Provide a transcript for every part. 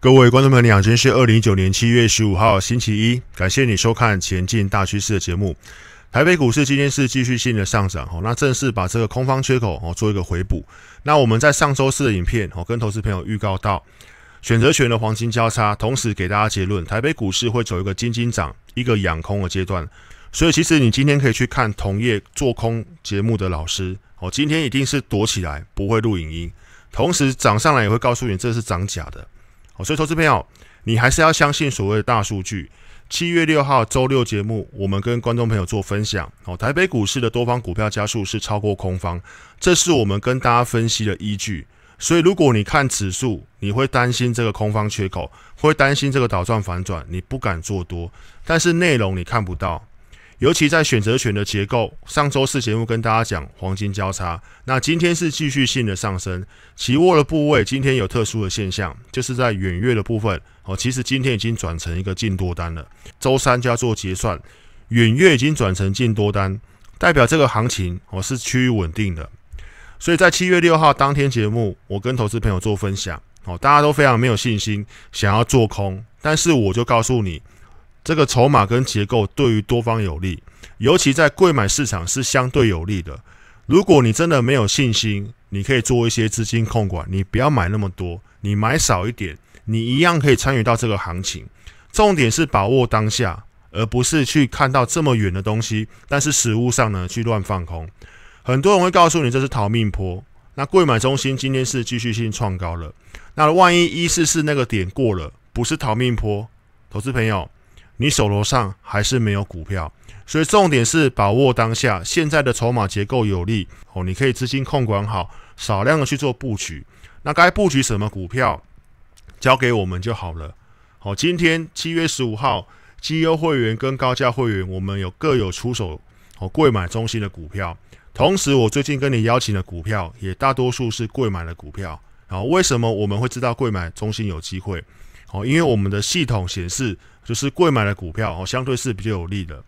各位观众朋友，今天是二零一九年七月十五号星期一，感谢你收看《前进大趋势》的节目。台北股市今天是继续性的上涨哦，那正式把这个空方缺口哦做一个回补。那我们在上周四的影片哦，跟投资朋友预告到选择权的黄金交叉，同时给大家结论：台北股市会走一个金金涨、一个仰空的阶段。所以，其实你今天可以去看同业做空节目的老师哦，今天一定是躲起来不会录影音，同时涨上来也会告诉你这是涨假的。所以，投资朋友，你还是要相信所谓的大数据。七月六号周六节目，我们跟观众朋友做分享。哦，台北股市的多方股票加速是超过空方，这是我们跟大家分析的依据。所以，如果你看指数，你会担心这个空方缺口，会担心这个倒转反转，你不敢做多。但是内容你看不到。尤其在选择权的结构，上周四节目跟大家讲黄金交叉，那今天是继续性的上升，起卧的部位今天有特殊的现象，就是在远月的部分哦，其实今天已经转成一个进多单了。周三就要做结算，远月已经转成进多单，代表这个行情哦是趋域稳定的。所以在七月六号当天节目，我跟投资朋友做分享哦，大家都非常没有信心想要做空，但是我就告诉你。这个筹码跟结构对于多方有利，尤其在贵买市场是相对有利的。如果你真的没有信心，你可以做一些资金控管，你不要买那么多，你买少一点，你一样可以参与到这个行情。重点是把握当下，而不是去看到这么远的东西。但是实物上呢，去乱放空，很多人会告诉你这是逃命坡。那贵买中心今天是继续性创高了，那万一一四四那个点过了，不是逃命坡，投资朋友。你手头上还是没有股票，所以重点是把握当下。现在的筹码结构有利哦，你可以资金控管好，少量的去做布局。那该布局什么股票，交给我们就好了。好，今天七月十五号，绩优会员跟高价会员，我们有各有出手哦，贵买中心的股票。同时，我最近跟你邀请的股票，也大多数是贵买的股票。好，为什么我们会知道贵买中心有机会？哦，因为我们的系统显示，就是贵买的股票哦，相对是比较有利的，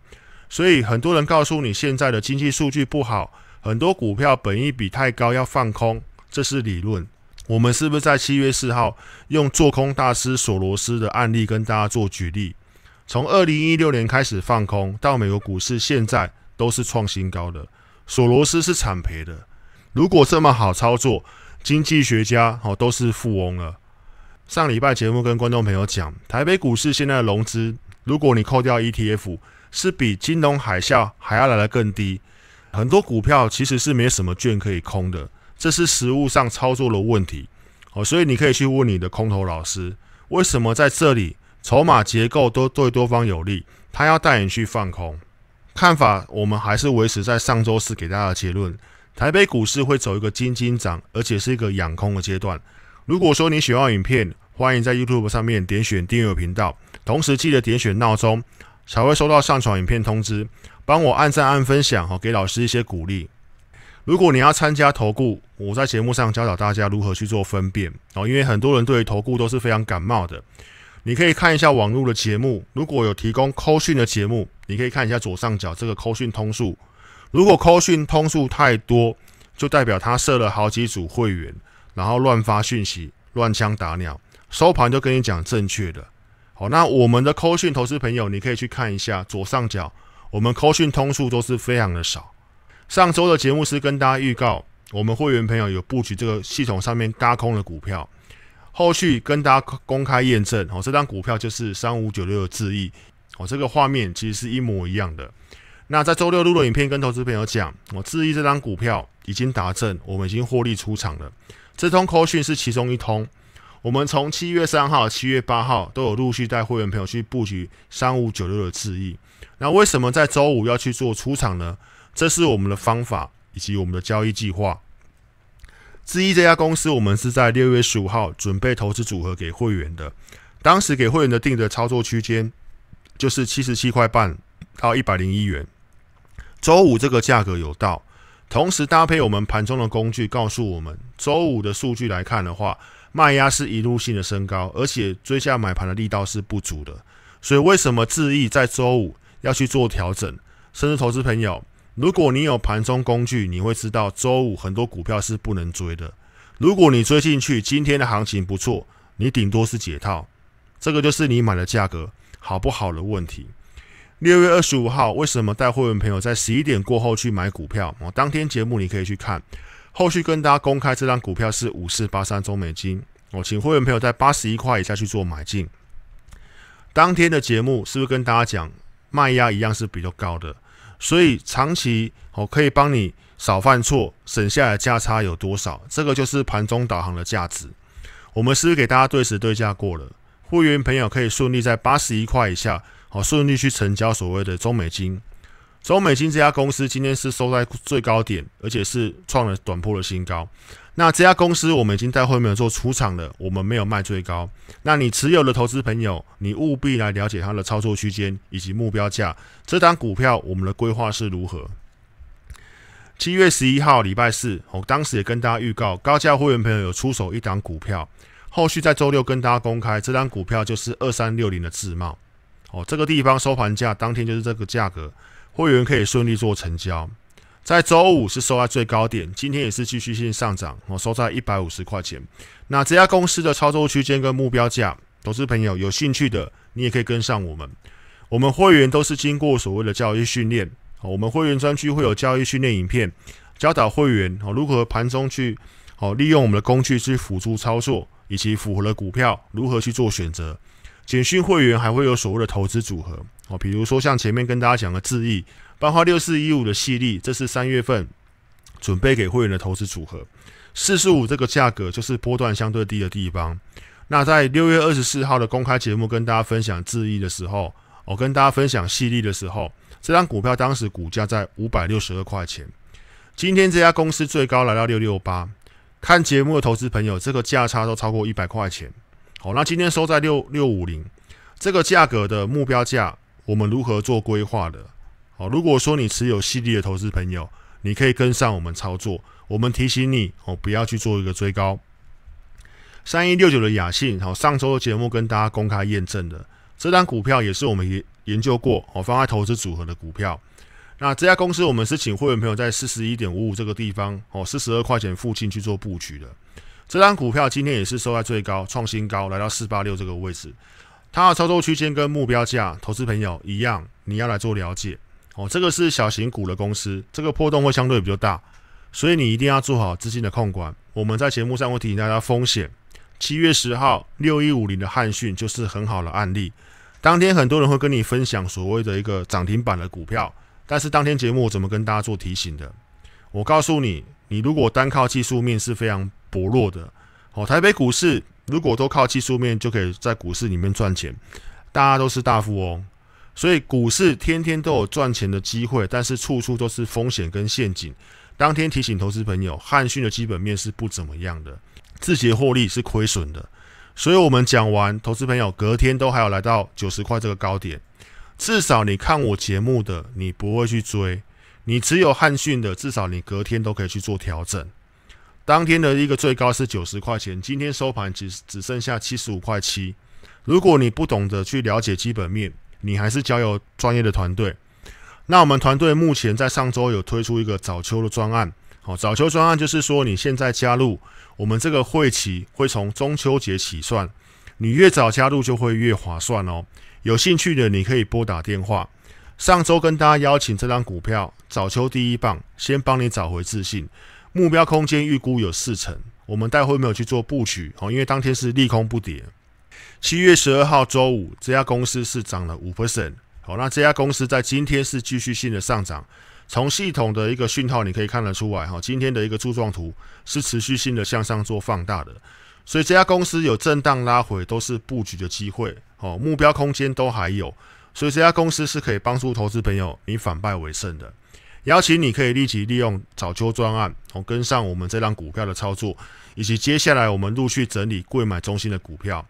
所以很多人告诉你现在的经济数据不好，很多股票本益比太高要放空，这是理论。我们是不是在七月四号用做空大师索罗斯的案例跟大家做举例？从二零一六年开始放空，到美国股市现在都是创新高的，索罗斯是惨赔的。如果这么好操作，经济学家哦都是富翁了。上礼拜节目跟观众朋友讲，台北股市现在的融资，如果你扣掉 ETF，是比金融海啸还要来的更低。很多股票其实是没什么券可以空的，这是实物上操作的问题。哦，所以你可以去问你的空头老师，为什么在这里筹码结构都对多方有利，他要带你去放空。看法我们还是维持在上周四给大家的结论，台北股市会走一个金金涨，而且是一个养空的阶段。如果说你喜欢影片，欢迎在 YouTube 上面点选订阅频道，同时记得点选闹钟，才会收到上传影片通知。帮我按赞、按分享哦，给老师一些鼓励。如果你要参加投顾，我在节目上教导大家如何去做分辨哦，因为很多人对投顾都是非常感冒的。你可以看一下网络的节目，如果有提供扣讯的节目，你可以看一下左上角这个扣讯通数。如果扣讯通数太多，就代表他设了好几组会员。然后乱发讯息，乱枪打鸟。收盘就跟你讲正确的。好，那我们的扣讯投资朋友，你可以去看一下左上角，我们扣讯通数都是非常的少。上周的节目是跟大家预告，我们会员朋友有布局这个系统上面搭空的股票，后续跟大家公开验证。哦，这张股票就是三五九六的智毅。哦，这个画面其实是一模一样的。那在周六录的影片跟投资朋友讲，我智毅这张股票已经达证，我们已经获利出场了。这通 call 讯是其中一通，我们从七月三号、七月八号都有陆续带会员朋友去布局三五九六的智易。那为什么在周五要去做出场呢？这是我们的方法以及我们的交易计划。智易这家公司，我们是在六月十五号准备投资组合给会员的，当时给会员的定的操作区间就是七十七块半到一百零一元。周五这个价格有到。同时搭配我们盘中的工具，告诉我们周五的数据来看的话，卖压是一路性的升高，而且追下买盘的力道是不足的。所以为什么智疑在周五要去做调整？甚至投资朋友，如果你有盘中工具，你会知道周五很多股票是不能追的。如果你追进去，今天的行情不错，你顶多是解套，这个就是你买的价格好不好的问题。六月二十五号，为什么带会员朋友在十一点过后去买股票？我当天节目你可以去看，后续跟大家公开这张股票是五四八三中美金。我请会员朋友在八十一块以下去做买进。当天的节目是不是跟大家讲卖压一样是比较高的？所以长期我可以帮你少犯错，省下的价差有多少？这个就是盘中导航的价值。我们是给大家对时对价过了，会员朋友可以顺利在八十一块以下。好，顺利去成交所谓的中美金，中美金这家公司今天是收在最高点，而且是创了短破的新高。那这家公司我们已经在后面做出场了，我们没有卖最高。那你持有的投资朋友，你务必来了解它的操作区间以及目标价。这档股票我们的规划是如何？七月十一号礼拜四，我当时也跟大家预告，高价会员朋友有出手一档股票，后续在周六跟大家公开。这档股票就是二三六零的自贸。哦，这个地方收盘价当天就是这个价格，会员可以顺利做成交。在周五是收在最高点，今天也是继续性上涨，哦，收在一百五十块钱。那这家公司的操作区间跟目标价，投资朋友有兴趣的，你也可以跟上我们。我们会员都是经过所谓的交易训练，哦，我们会员专区会有交易训练影片教导会员哦如何盘中去哦利用我们的工具去辅助操作，以及符合的股票如何去做选择。简讯会员还会有所谓的投资组合哦，比如说像前面跟大家讲的智易，包括六四一五的系列，这是三月份准备给会员的投资组合。四十五这个价格就是波段相对低的地方。那在六月二十四号的公开节目跟大家分享智易的时候，我跟大家分享系利的时候，这张股票当时股价在五百六十二块钱。今天这家公司最高来到六六八，看节目的投资朋友，这个价差都超过一百块钱。好，那今天收在六六五零这个价格的目标价，我们如何做规划的？好，如果说你持有犀利的投资朋友，你可以跟上我们操作。我们提醒你哦，不要去做一个追高。三一六九的雅信，好，上周的节目跟大家公开验证的，这张股票也是我们研究过，哦，放在投资组合的股票。那这家公司，我们是请会员朋友在四十一点五五这个地方，哦，四十二块钱附近去做布局的。这张股票今天也是收在最高创新高，来到四八六这个位置。它的操作区间跟目标价，投资朋友一样，你要来做了解。哦，这个是小型股的公司，这个波动会相对比较大，所以你一定要做好资金的控管。我们在节目上会提醒大家风险。七月十号六一五零的汉讯就是很好的案例。当天很多人会跟你分享所谓的一个涨停板的股票，但是当天节目怎么跟大家做提醒的？我告诉你，你如果单靠技术面是非常。薄弱的，好，台北股市如果都靠技术面，就可以在股市里面赚钱，大家都是大富翁，所以股市天天都有赚钱的机会，但是处处都是风险跟陷阱。当天提醒投资朋友，汉讯的基本面是不怎么样的，字节获利是亏损的，所以我们讲完，投资朋友隔天都还要来到九十块这个高点，至少你看我节目的，你不会去追，你只有汉讯的，至少你隔天都可以去做调整。当天的一个最高是九十块钱，今天收盘只只剩下七十五块七。如果你不懂得去了解基本面，你还是交由专业的团队。那我们团队目前在上周有推出一个早秋的专案，好，早秋专案就是说你现在加入我们这个会期会从中秋节起算，你越早加入就会越划算哦。有兴趣的你可以拨打电话。上周跟大家邀请这张股票早秋第一棒，先帮你找回自信。目标空间预估有四成，我们待会没有去做布局，哦，因为当天是利空不跌。七月十二号周五，这家公司是涨了五 percent，好，那这家公司在今天是继续性的上涨，从系统的一个讯号你可以看得出来，哈，今天的一个柱状图是持续性的向上做放大的，所以这家公司有震荡拉回都是布局的机会，哦，目标空间都还有，所以这家公司是可以帮助投资朋友你反败为胜的。邀请你可以立即利用早秋专案，从跟上我们这张股票的操作，以及接下来我们陆续整理贵买中心的股票。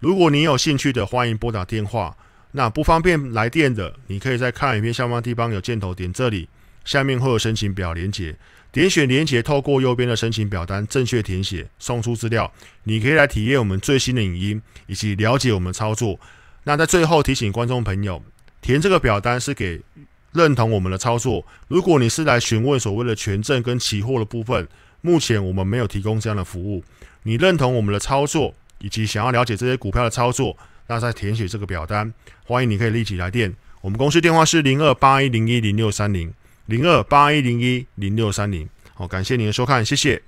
如果你有兴趣的，欢迎拨打电话。那不方便来电的，你可以在看影片下方地方有箭头，点这里，下面会有申请表连接，点选连接，透过右边的申请表单正确填写，送出资料。你可以来体验我们最新的影音，以及了解我们操作。那在最后提醒观众朋友，填这个表单是给。认同我们的操作。如果你是来询问所谓的权证跟期货的部分，目前我们没有提供这样的服务。你认同我们的操作，以及想要了解这些股票的操作，那再填写这个表单。欢迎你可以立即来电，我们公司电话是零二八一零一零六三零零二八一零一零六三零。好，感谢您的收看，谢谢。